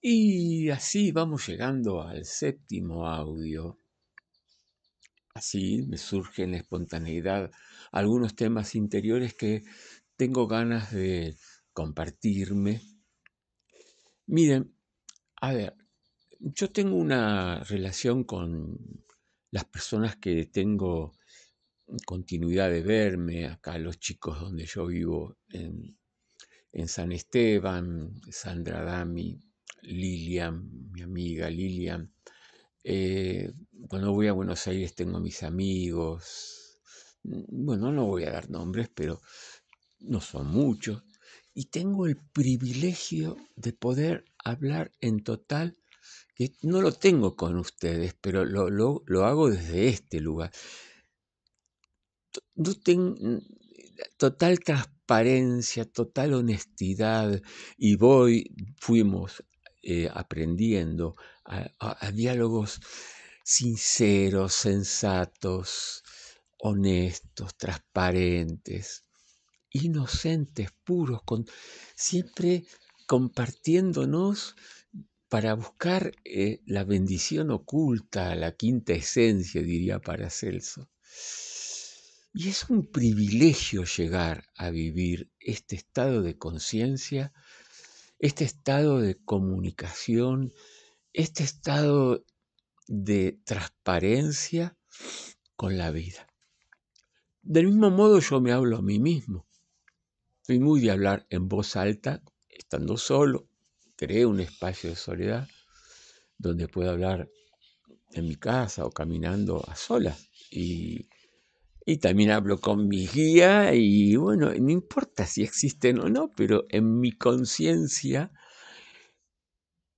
Y así vamos llegando al séptimo audio. Así me surge en espontaneidad algunos temas interiores que tengo ganas de compartirme. Miren, a ver, yo tengo una relación con las personas que tengo continuidad de verme, acá los chicos donde yo vivo en, en San Esteban, Sandra Dami, Lilian, mi amiga Lilian. Eh, cuando voy a Buenos Aires tengo mis amigos. Mm, bueno, no voy a dar nombres, pero no son muchos. Y tengo el privilegio de poder hablar en total, que no lo tengo con ustedes, pero lo, lo hago desde este lugar. No mm, total transparencia, total honestidad. Y voy, fuimos eh, aprendiendo a, diálogos sinceros, sensatos, honestos, transparentes, inocentes, puros, siempre compartiéndonos para buscar eh, la bendición oculta, la quinta esencia, diría Paracelso. Y es un privilegio llegar a vivir este estado de conciencia este estado de comunicación, este estado de transparencia con la vida. Del mismo modo yo me hablo a mí mismo. Soy muy de hablar en voz alta, estando solo. creo un espacio de soledad donde puedo hablar en mi casa o caminando a solas. Y y también hablo con mi guía, y bueno, no importa si existen o no, pero en mi conciencia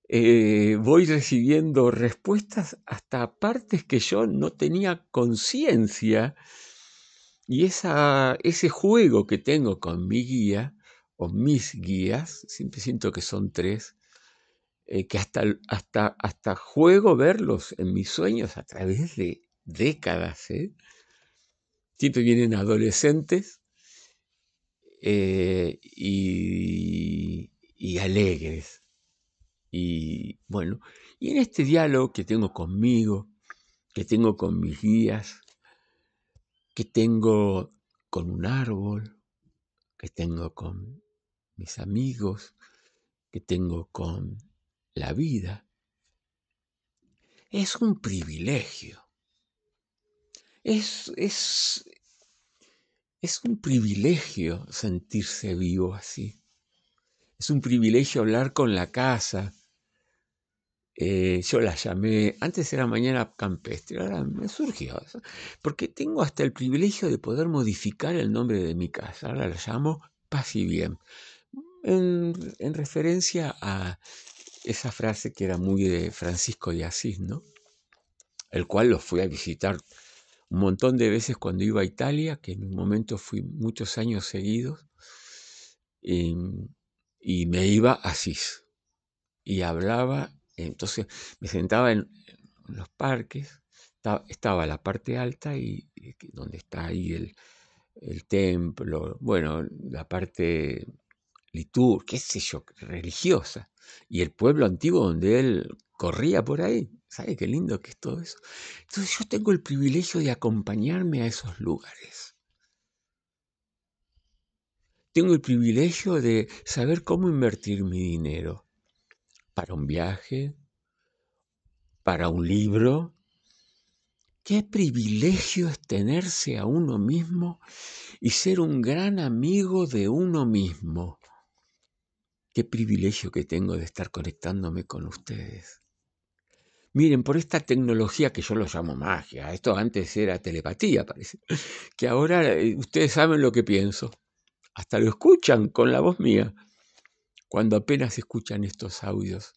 eh, voy recibiendo respuestas hasta partes que yo no tenía conciencia y esa, ese juego que tengo con mi guía o mis guías, siempre siento que son tres, eh, que hasta, hasta, hasta juego verlos en mis sueños a través de décadas. ¿eh? vienen adolescentes eh, y, y alegres. Y bueno, y en este diálogo que tengo conmigo, que tengo con mis guías, que tengo con un árbol, que tengo con mis amigos, que tengo con la vida, es un privilegio. Es, es, un privilegio sentirse vivo así. Es un privilegio hablar con la casa. Eh, yo la llamé, antes era mañana campestre, ahora me surgió. Porque tengo hasta el privilegio de poder modificar el nombre de mi casa. Ahora la llamo Paz y Bien. En, en referencia a esa frase que era muy de Francisco de Asís, ¿no? El cual lo fui a visitar un montón de veces cuando iba a Italia, que en un momento fui muchos años seguidos, em, y, me iba a Asís y hablaba, entonces me sentaba en, los parques, estaba, la parte alta y, donde está ahí el, el, templo, bueno, la parte litúrgica, qué sé yo, religiosa, y el pueblo antiguo donde él corría por ahí. ¿Sabe qué lindo que es todo eso? Entonces yo tengo el privilegio de acompañarme a esos lugares. Tengo el privilegio de saber cómo invertir mi dinero para un viaje, para un libro. Qué privilegio es tenerse a uno mismo y ser un gran amigo de uno mismo. Qué privilegio que tengo de estar conectándome con ustedes. Miren, por esta tecnología que yo lo llamo magia, esto antes era telepatía, parece, que ahora eh, ustedes saben lo que pienso, hasta lo escuchan con la voz mía, cuando apenas escuchan estos audios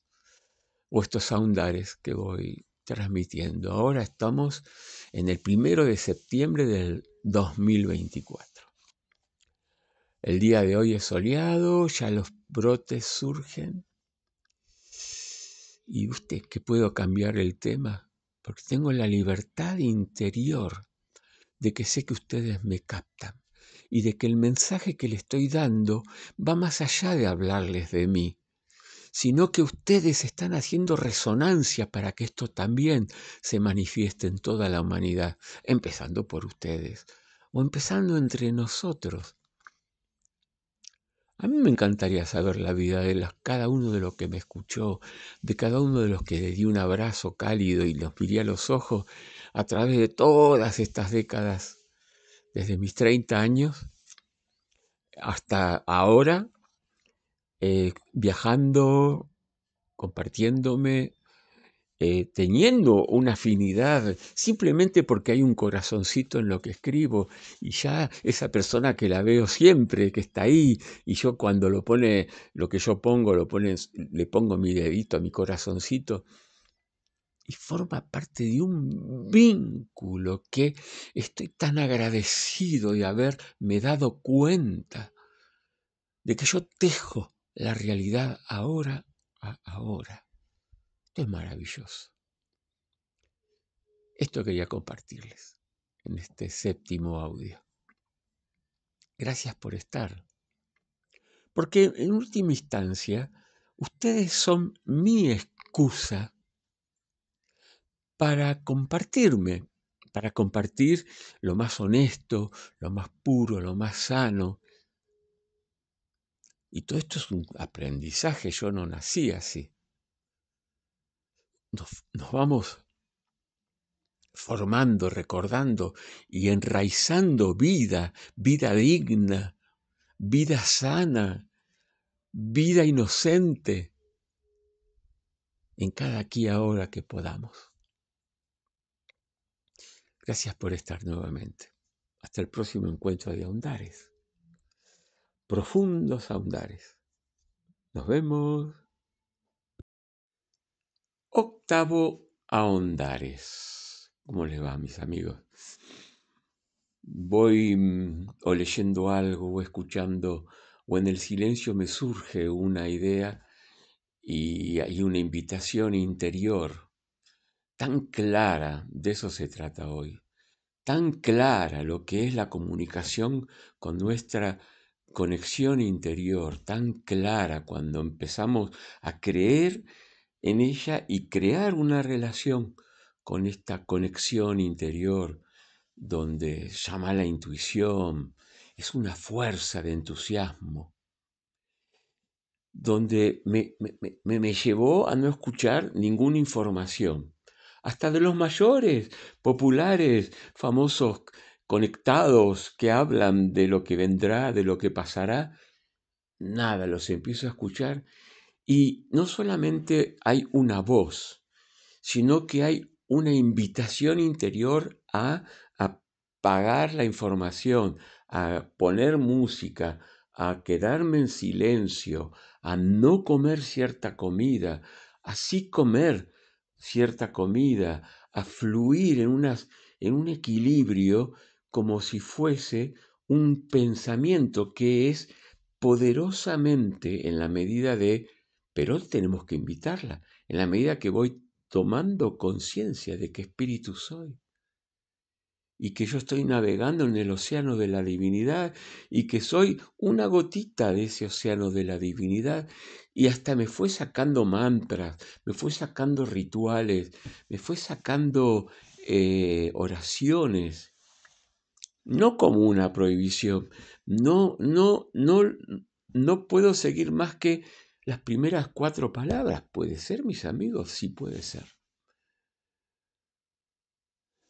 o estos soundares que voy transmitiendo. Ahora estamos en el primero de septiembre del 2024. El día de hoy es soleado, ya los brotes surgen ¿Y usted que puedo cambiar el tema? Porque tengo la libertad interior de que sé que ustedes me captan y de que el mensaje que le estoy dando va más allá de hablarles de mí, sino que ustedes están haciendo resonancia para que esto también se manifieste en toda la humanidad, empezando por ustedes o empezando entre nosotros. A mí me encantaría saber la vida de cada uno de los que me escuchó, de cada uno de los que le di un abrazo cálido y los miré a los ojos a través de todas estas décadas, desde mis 30 años hasta ahora, eh, viajando, compartiéndome, eh, teniendo una afinidad, simplemente porque hay un corazoncito en lo que escribo y ya esa persona que la veo siempre, que está ahí, y yo cuando lo pone, lo que yo pongo, lo le pongo mi dedito a mi corazoncito, y forma parte de un vínculo que estoy tan agradecido de haberme dado cuenta de que yo tejo la realidad ahora a ahora. Esto es maravilloso. Esto quería compartirles en este séptimo audio. Gracias por estar. Porque en última instancia, ustedes son mi excusa para compartirme, para compartir lo más honesto, lo más puro, lo más sano. Y todo esto es un aprendizaje, yo no nací así nos, vamos formando, recordando y enraizando vida, vida digna, vida sana, vida inocente, en cada aquí ahora que podamos. Gracias por estar nuevamente. Hasta el próximo encuentro de Ahondares. Profundos Ahondares. Nos vemos a Ahondares. ¿Cómo les va, mis amigos? Voy mm, o leyendo algo o escuchando o en el silencio me surge una idea y hay una invitación interior tan clara, de eso se trata hoy, tan clara lo que es la comunicación con nuestra conexión interior, tan clara cuando empezamos a creer en ella y crear una relación con esta conexión interior donde llama la intuición, es una fuerza de entusiasmo, donde me, me llevó a no escuchar ninguna información, hasta de los mayores, populares, famosos, conectados, que hablan de lo que vendrá, de lo que pasará, nada, los empiezo a escuchar y no solamente hay una voz, sino que hay una invitación interior a apagar la información, a poner música, a quedarme en silencio, a no comer cierta comida, a sí comer cierta comida, a fluir en, en un equilibrio como si fuese un pensamiento que es poderosamente en la medida de pero tenemos que invitarla en la medida que voy tomando conciencia de qué espíritu soy y que yo estoy navegando en el océano de la divinidad y que soy una gotita de ese océano de la divinidad y hasta me fue sacando mantras, me fue sacando rituales, me fue sacando eh, oraciones, no como una prohibición, no, no, no, no puedo seguir más que las primeras cuatro palabras, puede ser, mis amigos, sí puede ser.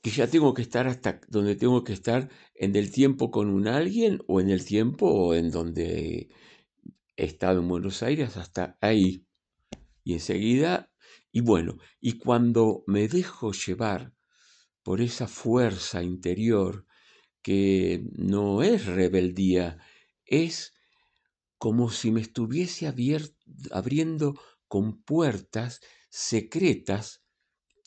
Que ya tengo que estar hasta donde tengo que estar en el tiempo con un alguien o en el tiempo en donde he estado en Buenos Aires hasta ahí. Y enseguida, y bueno, y cuando me dejo llevar por esa fuerza interior que no es rebeldía, es como si me estuviese abriendo con puertas secretas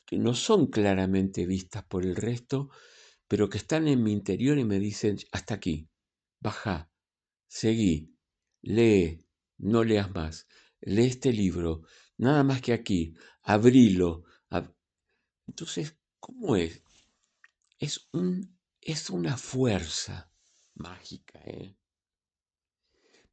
que no son claramente vistas por el resto, pero que están en mi interior y me dicen, hasta aquí, baja, seguí, lee, no leas más, lee este libro, nada más que aquí, abrilo. Entonces, ¿cómo es? Es, un, es una fuerza mágica, ¿eh?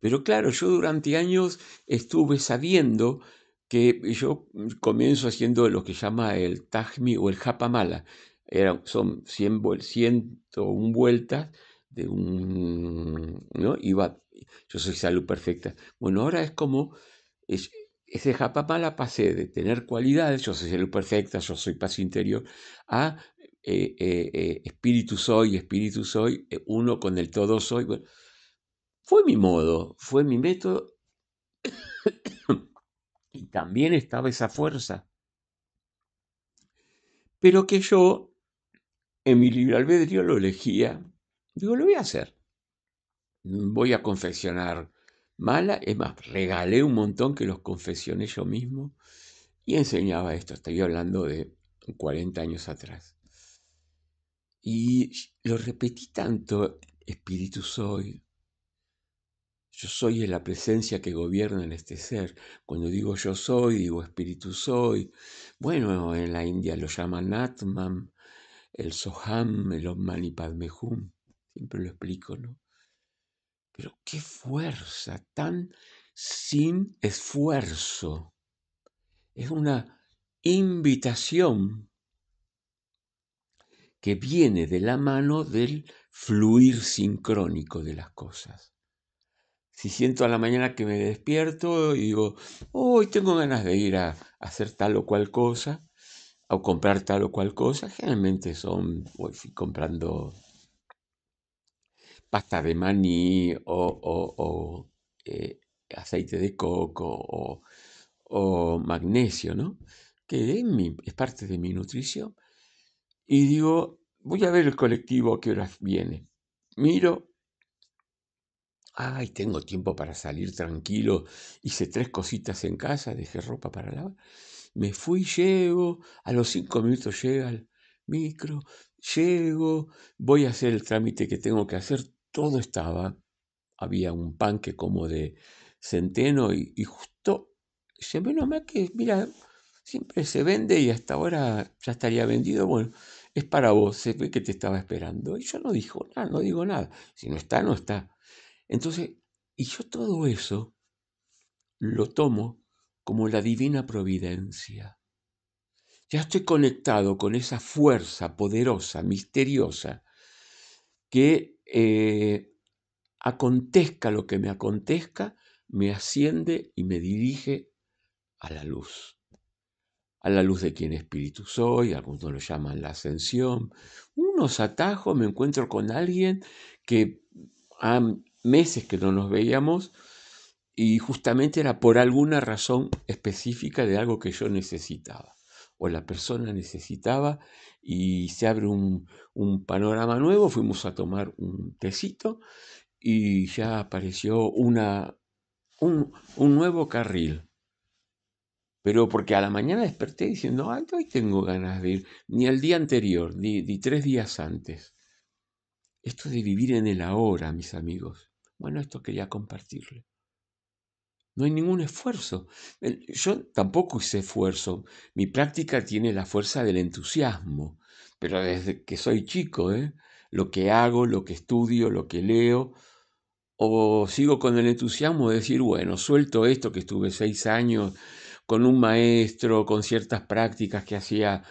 Pero claro, yo durante años estuve sabiendo que yo comienzo haciendo lo que llama el tajmi o el japamala. Era, son 100, 101 vueltas de un... ¿no? Iba, yo soy salud perfecta. Bueno, ahora es como... Es, ese japamala pasé de tener cualidades, yo soy salud perfecta, yo soy paz interior, a eh, eh, eh, espíritu soy, espíritu soy, uno con el todo soy. Fue mi modo, fue mi método. y también estaba esa fuerza. Pero que yo, en mi libre albedrío, lo elegía. Digo, lo voy a hacer. Voy a confeccionar mala. Es más, regalé un montón que los confeccioné yo mismo y enseñaba esto. Estoy hablando de 40 años atrás. Y lo repetí tanto, espíritu soy, yo soy es la presencia que gobierna en este ser. Cuando digo yo soy, digo espíritu soy. Bueno, en la India lo llaman Atman, el Soham, el Om Mani Padme Siempre lo explico, ¿no? Pero qué fuerza tan sin esfuerzo. Es una invitación que viene de la mano del fluir sincrónico de las cosas. Si siento a la mañana que me despierto y digo, hoy tengo ganas de ir a, hacer tal o cual cosa, o comprar tal o cual cosa, generalmente son, pues, comprando pasta de maní o, eh, aceite de coco o, magnesio, ¿no? Que es, es parte de mi nutrición. Y digo, voy a ver el colectivo a qué horas viene. Miro ay, tengo tiempo para salir tranquilo, hice tres cositas en casa, dejé ropa para lavar, me fui, llego, a los cinco minutos llega el micro, llego, voy a hacer el trámite que tengo que hacer, todo estaba, había un pan que como de centeno y, justo, se nomás que, mira, siempre se vende y hasta ahora ya estaría vendido, bueno, es para vos, se ve que te estaba esperando. Y yo no dijo nada, no digo nada. Si no está, no está. Entonces, y yo todo eso lo tomo como la divina providencia. Ya estoy conectado con esa fuerza poderosa, misteriosa, que eh, acontezca lo que me acontezca, me asciende y me dirige a la luz. A la luz de quien espíritu soy, algunos lo llaman la ascensión. Unos atajos, me encuentro con alguien que ha meses que no nos veíamos y justamente era por alguna razón específica de algo que yo necesitaba o la persona necesitaba y se abre un, panorama nuevo, fuimos a tomar un tecito y ya apareció una, un, nuevo carril. Pero porque a la mañana desperté diciendo, ay, hoy tengo ganas de ir, ni al día anterior, ni, ni tres días antes. Esto de vivir en el ahora, mis amigos. Bueno, esto quería compartirle. No hay ningún esfuerzo. Yo tampoco hice esfuerzo. Mi práctica tiene la fuerza del entusiasmo, pero desde que soy chico, ¿eh? lo que hago, lo que estudio, lo que leo, o sigo con el entusiasmo de decir, bueno, suelto esto que estuve seis años con un maestro, con ciertas prácticas que hacía,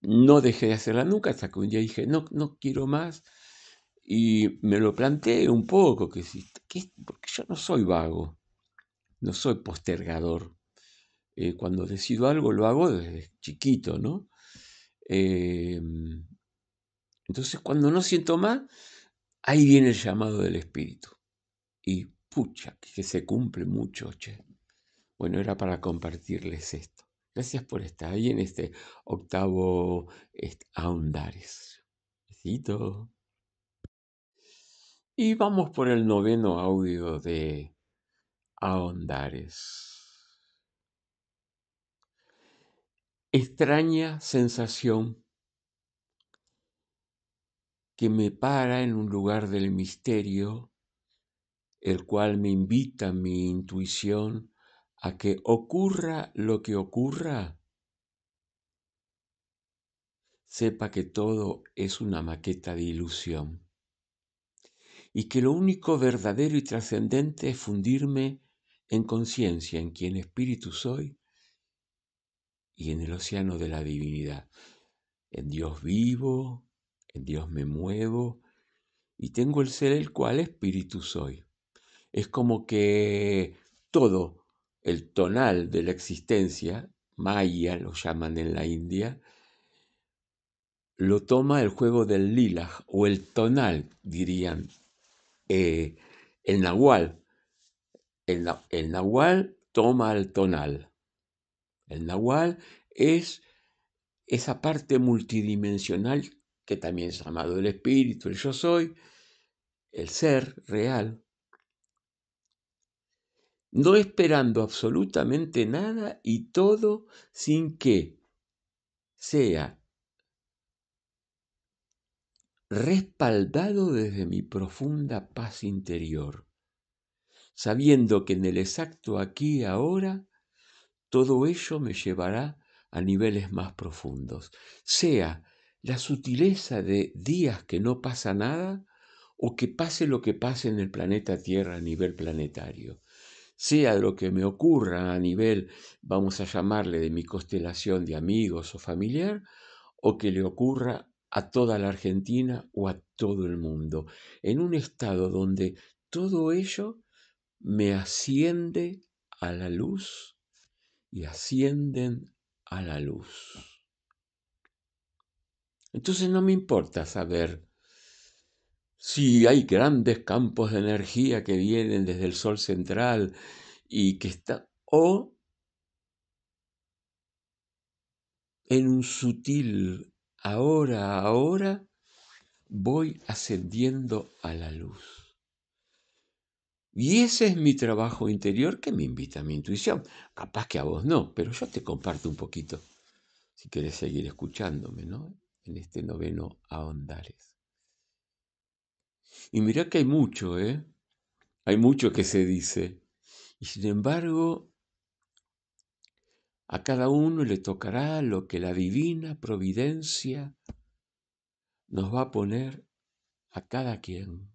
no dejé de hacerla nunca hasta que un día dije, no, no quiero más, y me lo planteé un poco, que, porque yo no soy vago, no soy postergador. Eh, cuando decido algo lo hago desde chiquito, ¿no? Em, entonces cuando no siento más, ahí viene el llamado del espíritu. Y pucha, que se cumple mucho, che. Bueno, era para compartirles esto. Gracias por estar ahí en este octavo ahondares Besito. Y vamos por el noveno audio de Ahondares. Extraña sensación que me para en un lugar del misterio, el cual me invita mi intuición a que ocurra lo que ocurra, sepa que todo es una maqueta de ilusión y que lo único verdadero y trascendente es fundirme en conciencia en quien espíritu soy y en el océano de la divinidad. En Dios vivo, en Dios me muevo y tengo el ser el cual espíritu soy. Es como que todo el tonal de la existencia, maya lo llaman en la India, lo toma el juego del lilaj o el tonal, dirían eh, el nahual. El, el, nahual toma al tonal. El nahual es esa parte multidimensional que también es llamado el espíritu, el yo soy, el ser real, no esperando absolutamente nada y todo sin que sea respaldado desde mi profunda paz interior, sabiendo que en el exacto aquí y ahora todo ello me llevará a niveles más profundos, sea la sutileza de días que no pasa nada o que pase lo que pase en el planeta Tierra a nivel planetario, sea lo que me ocurra a nivel, vamos a llamarle, de mi constelación de amigos o familiar, o que le ocurra a toda la Argentina o a todo el mundo, en un estado donde todo ello me asciende a la luz y ascienden a la luz. Entonces no me importa saber si hay grandes campos de energía que vienen desde el sol central y que está o en un sutil ahora, ahora voy ascendiendo a la luz. Y ese es mi trabajo interior que me invita a mi intuición. Capaz que a vos no, pero yo te comparto un poquito, si quieres seguir escuchándome, ¿no? En este noveno a ahondales. Y mirá que hay mucho, ¿eh? Hay mucho que se dice. Y sin embargo, a cada uno le tocará lo que la divina providencia nos va a poner a cada quien.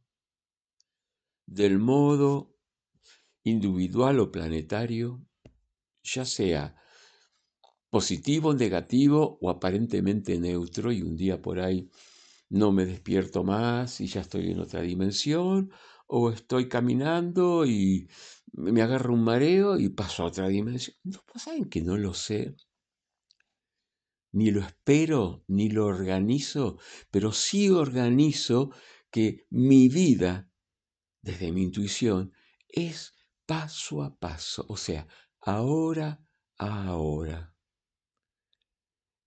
Del modo individual o planetario, ya sea positivo, negativo o aparentemente neutro, y un día por ahí no me despierto más y ya estoy en otra dimensión, o estoy caminando y me agarro un mareo y paso a otra dimensión. No, pues, saben que no lo sé. Ni lo espero, ni lo organizo, pero sí organizo que mi vida, desde mi intuición, es paso a paso, o sea, ahora a ahora,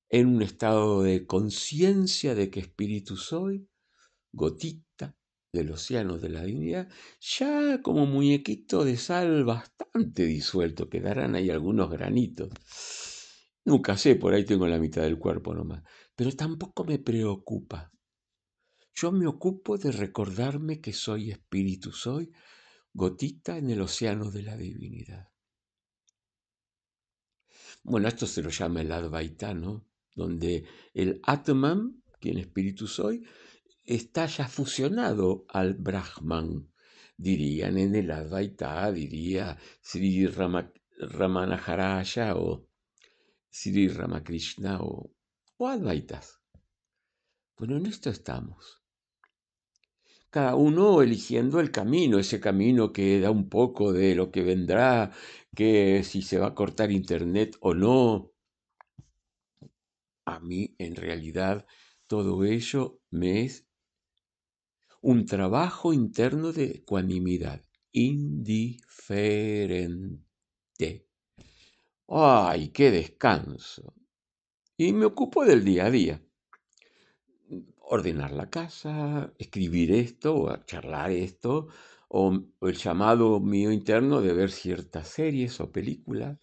en un estado de conciencia de que espíritu soy, gotita del océano de la divinidad, ya como muñequito de sal bastante disuelto, quedarán ahí algunos granitos. Nunca sé, por ahí tengo la mitad del cuerpo nomás, pero tampoco me preocupa. Yo me ocupo de recordarme que soy espíritu, soy gotita en el océano de la divinidad. Bueno, esto se lo llama el Advaita, ¿no? Donde el Atman, quien espíritu soy, está ya fusionado al Brahman, dirían en el Advaita, diría Sri Ramana o Sri Ramakrishna o, o Advaitas. Bueno, en esto estamos. Cada uno eligiendo el camino, ese camino que da un poco de lo que vendrá, que si se va a cortar internet o no. A mí, en realidad, todo ello me es un trabajo interno de ecuanimidad, indiferente. ¡Ay, qué descanso! Y me ocupo del día a día. Ordenar la casa, escribir esto, o charlar esto, o el llamado mío interno de ver ciertas series o películas,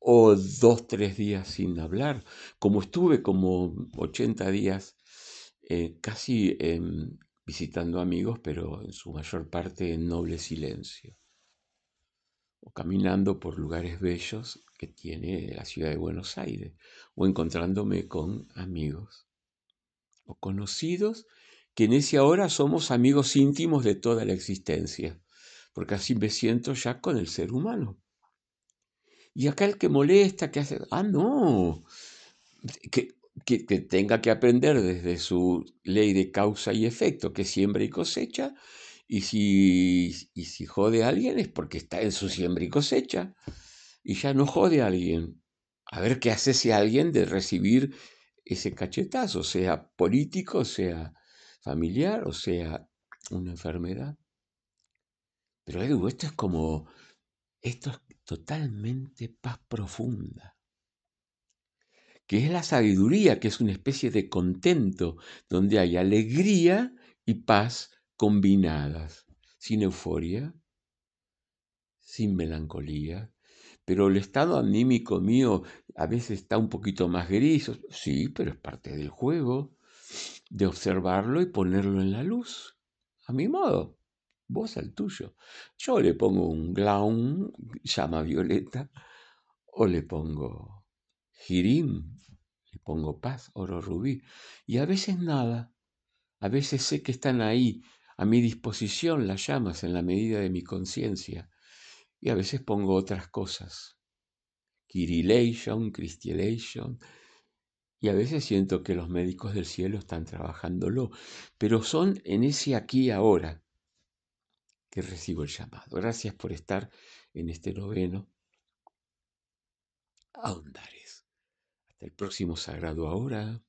o dos, tres días sin hablar, como estuve como 80 días eh, casi visitando amigos, pero en su mayor parte en noble silencio, o caminando por lugares bellos que tiene la ciudad de Buenos Aires, o encontrándome con amigos, o conocidos que en ese ahora somos amigos íntimos de toda la existencia, porque así me siento ya con el ser humano. Y acá el que molesta, que hace, ah, no, que que, tenga que aprender desde su ley de causa y efecto, que siembra y cosecha, y si, y si jode a alguien es porque está en su siembra y cosecha, y ya no jode a alguien. A ver qué hace ese alguien de recibir ese cachetazo, sea político, sea familiar o sea una enfermedad. Pero Edu, esto es como, esto es totalmente paz profunda que es la sabiduría, que es una especie de contento, donde hay alegría y paz combinadas, sin euforia, sin melancolía. Pero el estado anímico mío a veces está un poquito más gris, sí, pero es parte del juego, de observarlo y ponerlo en la luz, a mi modo vos al tuyo. Yo le pongo un clown, llama violeta, o le pongo Hirim, le pongo paz, oro rubí. Y a veces nada, a veces sé que están ahí, a mi disposición las llamas en la medida de mi conciencia. Y a veces pongo otras cosas, kirilation, cristilation, y a veces siento que los médicos del cielo están trabajándolo, pero son en ese aquí ahora que recibo el llamado. Gracias por estar en este noveno. ahondaré. Del próximo sagrado ahora.